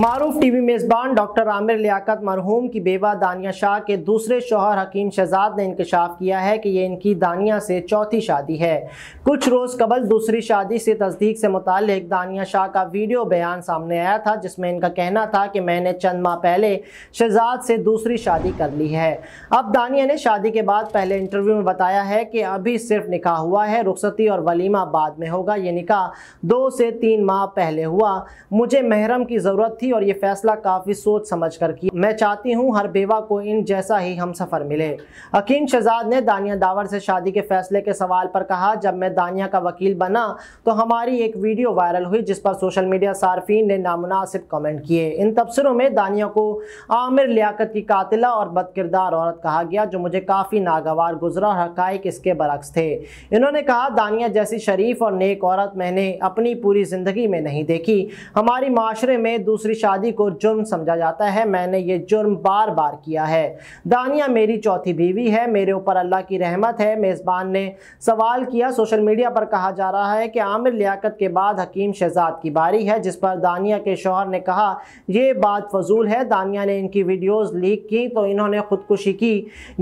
मारूफ T V मेज़बान doctor Aamir Liaquat मरहूम की बेवा दानिया शाह के दूसरे शोहर हकीम शहजाद ने इंकशाफ किया है कि ये इनकी दानिया से चौथी शादी है कुछ रोज़ कबल दूसरी शादी से तस्दीक से मुतल दानिया शाह का वीडियो बयान सामने आया था जिसमें इनका कहना था कि मैंने चंद माह पहले शहजाद से दूसरी शादी कर ली है अब दानिया ने शादी के बाद पहले इंटरव्यू में बताया है कि अभी सिर्फ निकाह हुआ है रुखसती और वलीमा बाद में होगा ये निकाह दो से तीन माह पहले हुआ मुझे महरम की ज़रूरत थी और ये फैसला काफ़ी सोच समझ कर किया मैं चाहती हूँ हर बेवा को इन जैसा ही हम सफ़र मिले अकीम शहजाद ने दानिया दावर से शादी के फैसले के सवाल पर कहा जब मैं दानिया का वकील बना तो हमारी एक वीडियो वायरल हुई जिस पर सोशल मीडिया सार्फिन ने नामनासिब कमेंट किए इन तबसरों में दानिया को आमिर लियाकत की कातिला और बदकिरदार औरत कहा गया जो मुझे काफ़ी नागवार गुजरा और हकाइक इसके बरक्स थे इन्होंने कहा दानिया जैसी शरीफ और नेक औरत मैंने अपनी पूरी ज़िंदगी में नहीं देखी हमारी माशरे में दूसरी दूसरी शादी को जुर्म समझा जाता है मैंने ये जुर्म बार बार किया है दानिया मेरी चौथी बीवी है मेरे ऊपर अल्लाह की रहमत है मेज़बान ने सवाल किया सोशल मीडिया पर कहा जा रहा है कि आमिर लियाकत के बाद हकीम शहजाद की बारी है जिस पर दानिया के शोहर ने कहा यह बात फजूल है दानिया ने इनकी वीडियोज़ लीक की तो इन्होंने खुदकुशी की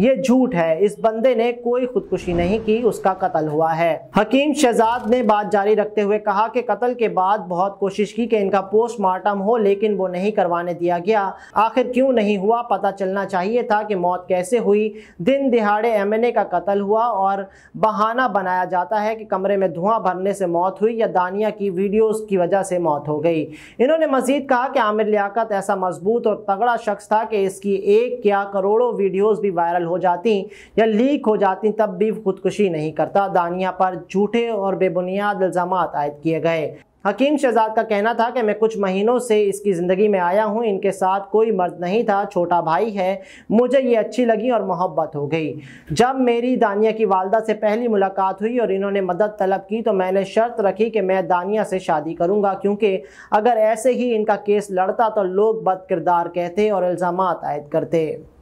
ये झूठ है इस बंदे ने कोई खुदकुशी नहीं की उसका कत्ल हुआ है हकीम शहजाद ने बात जारी रखते हुए कहा कि कत्ल के बाद बहुत कोशिश की कि इनका पोस्टमार्टम हो लेकिन लेकिन वो नहीं करवाने दिया गया आखिर क्यों नहीं हुआ पता चलना चाहिए था कि मौत कैसे हुई दिन दिहाड़े एमएनए का कत्ल हुआ और बहाना बनाया जाता है कि कमरे में धुआं भरने से मौत हुई या दानिया की वीडियोस की वजह से मौत हो गई इन्होंने मजीद कहा कि आमिर लियाकत ऐसा मजबूत और तगड़ा शख्स था कि इसकी एक या करोड़ों वीडियोस भी वायरल हो जाती या लीक हो जाती तब भी खुदकुशी नहीं करता दानिया पर झूठे और बेबुनियाद इल्ज़ाम आयद किए गए हकीम शहजाद का कहना था कि मैं कुछ महीनों से इसकी ज़िंदगी में आया हूँ इनके साथ कोई मर्द नहीं था छोटा भाई है मुझे ये अच्छी लगी और मोहब्बत हो गई जब मेरी दानिया की वालदा से पहली मुलाकात हुई और इन्होंने मदद तलब की तो मैंने शर्त रखी कि मैं दानिया से शादी करूँगा क्योंकि अगर ऐसे ही इनका केस लड़ता तो लोग बद किरदार कहते और इल्ज़ाम आयद करते